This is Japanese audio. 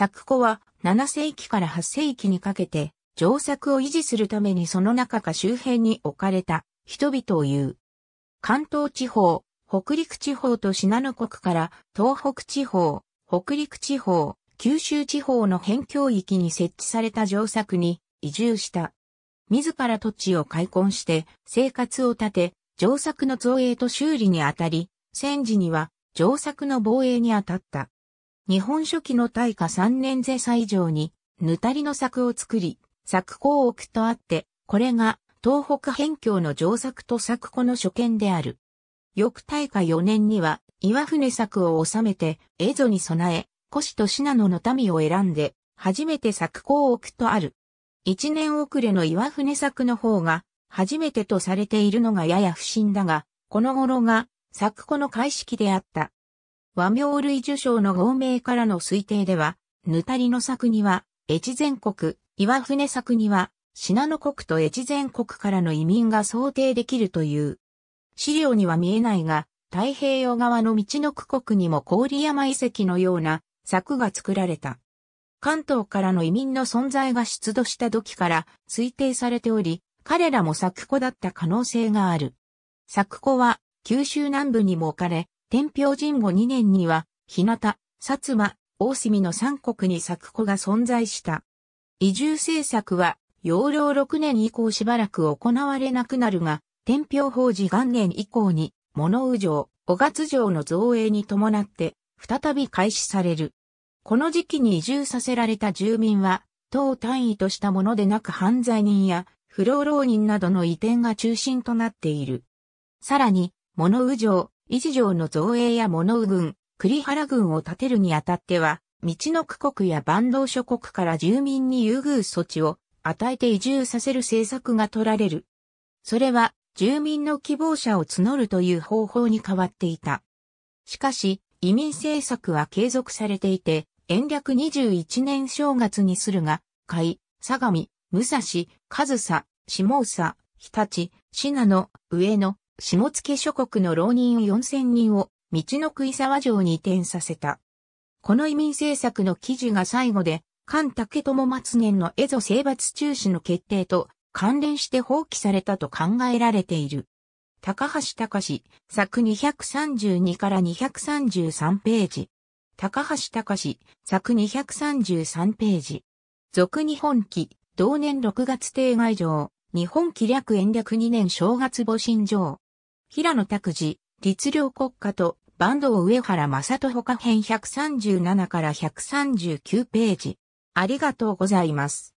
作庫は7世紀から8世紀にかけて、上作を維持するためにその中か周辺に置かれた人々を言う。関東地方、北陸地方と信濃国から東北地方、北陸地方、九州地方の辺境域に設置された上作に移住した。自ら土地を開墾して生活を立て、上作の造営と修理にあたり、戦時には上作の防衛にあたった。日本書紀の大化3年是祭上に、ぬたりの作を作り、作を置くとあって、これが東北辺境の上作と作庫の初見である。翌大化4年には、岩船作を収めて、蝦夷に備え、古市と信濃の民を選んで、初めて作を置くとある。一年遅れの岩船作の方が、初めてとされているのがやや不審だが、この頃が、作庫の開式であった。和名類受賞の合名からの推定では、ヌタリの作には、越前国、岩船作には、信濃国と越前国からの移民が想定できるという。資料には見えないが、太平洋側の道の区国にも郡山遺跡のような柵が作られた。関東からの移民の存在が出土した時から推定されており、彼らも柵子だった可能性がある。柵子は九州南部にも置かれ、天平神後2年には、日向、薩摩、大隅の三国に作子が存在した。移住政策は、要領6年以降しばらく行われなくなるが、天平法事元年以降に、物右城、小月城の造営に伴って、再び開始される。この時期に移住させられた住民は、党単位としたものでなく犯罪人や不老浪人などの移転が中心となっている。さらに、物右城、一条の造営や物右軍、栗原軍を建てるにあたっては、道の区国や万能諸国から住民に優遇措置を与えて移住させる政策が取られる。それは、住民の希望者を募るという方法に変わっていた。しかし、移民政策は継続されていて、延暦21年正月にするが、甲斐、相模、武蔵、上総、下総、日立、信濃、上野、下野諸国の浪人4000人を道の杭沢城に移転させた。この移民政策の記事が最後で、菅竹友末年の江戸征伐中止の決定と関連して放棄されたと考えられている。高橋隆、作232から233ページ。高橋隆、作233ページ。俗日本記、同年6月定外城、日本記略延暦2年正月母神城。平野拓司、律令国家と、バンド上原正人他編137から139ページ。ありがとうございます。